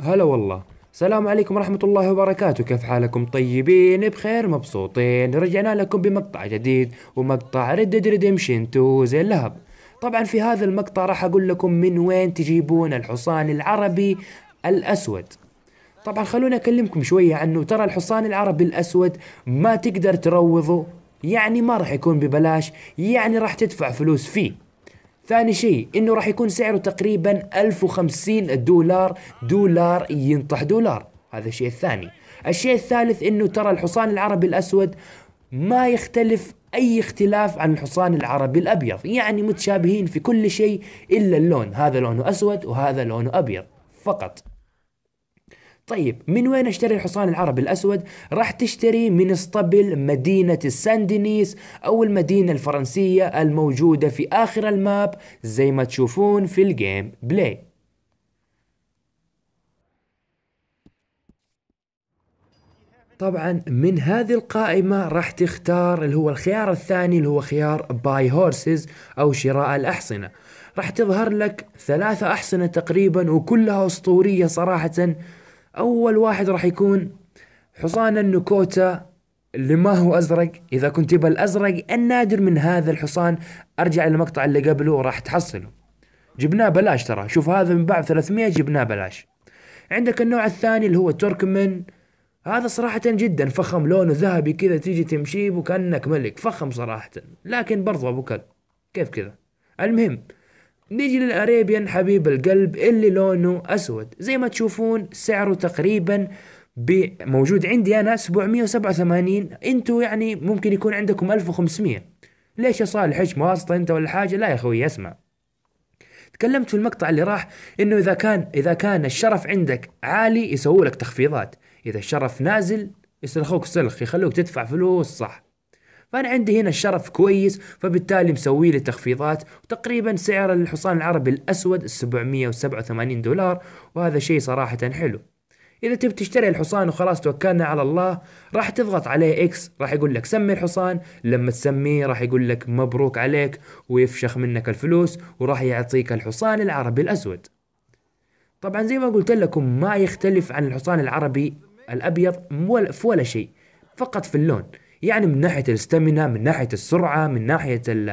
هلا والله السلام عليكم ورحمة الله وبركاته كيف حالكم طيبين بخير مبسوطين رجعنا لكم بمقطع جديد ومقطع ريد ديد ريديمشن 2 زي اللهب طبعا في هذا المقطع راح اقول لكم من وين تجيبون الحصان العربي الاسود طبعا خلوني اكلمكم شوية عنه ترى الحصان العربي الاسود ما تقدر تروضه يعني ما راح يكون ببلاش يعني راح تدفع فلوس فيه ثاني شيء انه راح يكون سعره تقريبا 1050 دولار دولار ينطح دولار هذا الشيء الثاني الشيء الثالث انه ترى الحصان العربي الاسود ما يختلف اي اختلاف عن الحصان العربي الابيض يعني متشابهين في كل شيء الا اللون هذا لونه اسود وهذا لونه ابيض فقط طيب من وين اشتري الحصان العربي الأسود؟ راح تشتري من اسطبل مدينة الساندينيس أو المدينة الفرنسية الموجودة في آخر الماب زي ما تشوفون في الجيم بلاي طبعا من هذه القائمة راح تختار اللي هو الخيار الثاني اللي هو خيار باي هورسز أو شراء الأحصنة راح تظهر لك ثلاثة أحصنة تقريبا وكلها أسطورية صراحة اول واحد راح يكون حصان النكوتا اللي ما هو ازرق اذا كنت تبى الازرق النادر من هذا الحصان ارجع للمقطع اللي قبله وراح تحصله جبناه بلاش ترى شوف هذا من بعد 300 جبناه بلاش عندك النوع الثاني اللي هو تركمن هذا صراحة جدا فخم لونه ذهبي كذا تيجي تمشي وكأنك ملك فخم صراحة لكن برضه أبو كلب كيف كذا المهم نيجي للاريبيان حبيب القلب اللي لونه اسود زي ما تشوفون سعره تقريبا موجود عندي انا 787 انتوا يعني ممكن يكون عندكم 1500 ليش يا صالح ايش مواسطه انت ولا حاجه لا يا اخوي اسمع تكلمت في المقطع اللي راح انه اذا كان اذا كان الشرف عندك عالي يسووا لك تخفيضات اذا الشرف نازل يسلخوك سلخ يخلوك تدفع فلوس صح فانا عندي هنا الشرف كويس فبالتالي مسوي لي تخفيضات وتقريبا سعر الحصان العربي الاسود 787 دولار وهذا شيء صراحه حلو اذا تبي تشتري الحصان وخلاص توكلنا على الله راح تضغط عليه اكس راح يقول لك سمي الحصان لما تسميه راح يقول لك مبروك عليك ويفشخ منك الفلوس وراح يعطيك الحصان العربي الاسود طبعا زي ما قلت لكم ما يختلف عن الحصان العربي الابيض في ولا شيء فقط في اللون يعني من ناحيه الاستمنه من ناحيه السرعه من ناحيه الـ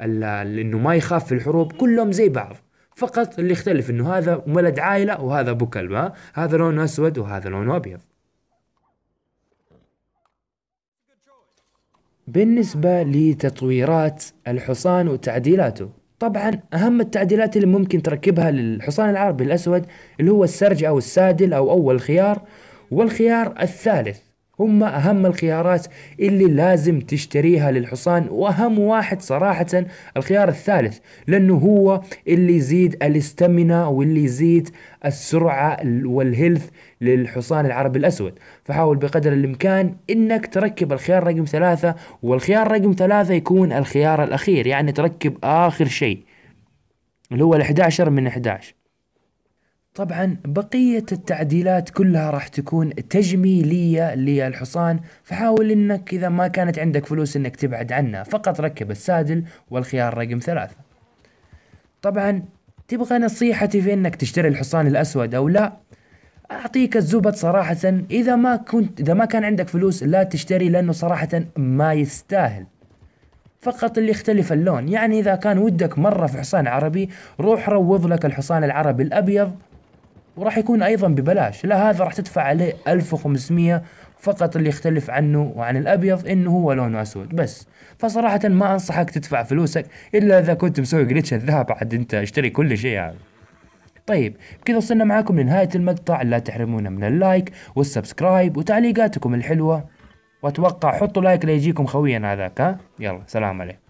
الـ انه ما يخاف في الحروب كلهم زي بعض فقط اللي يختلف انه هذا ولد عائله وهذا ابو كلب هذا لونه اسود وهذا لونه ابيض بالنسبة لتطويرات الحصان وتعديلاته طبعا أهم التعديلات اللي ممكن تركبها للحصان العربي الأسود اللي هو السرج أو السادل أو أول خيار والخيار الثالث هم أهم الخيارات اللي لازم تشتريها للحصان وأهم واحد صراحة الخيار الثالث لأنه هو اللي يزيد الاستمنة واللي يزيد السرعة والهيلث للحصان العربي الأسود فحاول بقدر الإمكان أنك تركب الخيار رقم ثلاثة والخيار رقم ثلاثة يكون الخيار الأخير يعني تركب آخر شيء اللي هو ال 11 من 11 طبعا بقية التعديلات كلها راح تكون تجميلية للحصان فحاول انك اذا ما كانت عندك فلوس انك تبعد عنها فقط ركب السادل والخيار رقم ثلاثة طبعا تبغى نصيحتي في انك تشتري الحصان الاسود او لا اعطيك الزبد صراحة اذا ما كنت اذا ما كان عندك فلوس لا تشتري لانه صراحة ما يستاهل فقط اللي يختلف اللون يعني إذا كان ودك مرة في حصان عربي روح روض لك الحصان العربي الأبيض وراح يكون ايضا ببلاش لا هذا راح تدفع عليه 1500 فقط اللي يختلف عنه وعن الابيض انه هو لونه اسود بس فصراحه ما انصحك تدفع فلوسك الا اذا كنت مسوي جلتش الذهب عاد انت اشتري كل شيء هذا يعني. طيب بكذا وصلنا معاكم لنهايه المقطع لا تحرمونا من اللايك والسبسكرايب وتعليقاتكم الحلوه واتوقع حطوا لايك ليجيكم خويا هذاك ها يلا سلام عليكم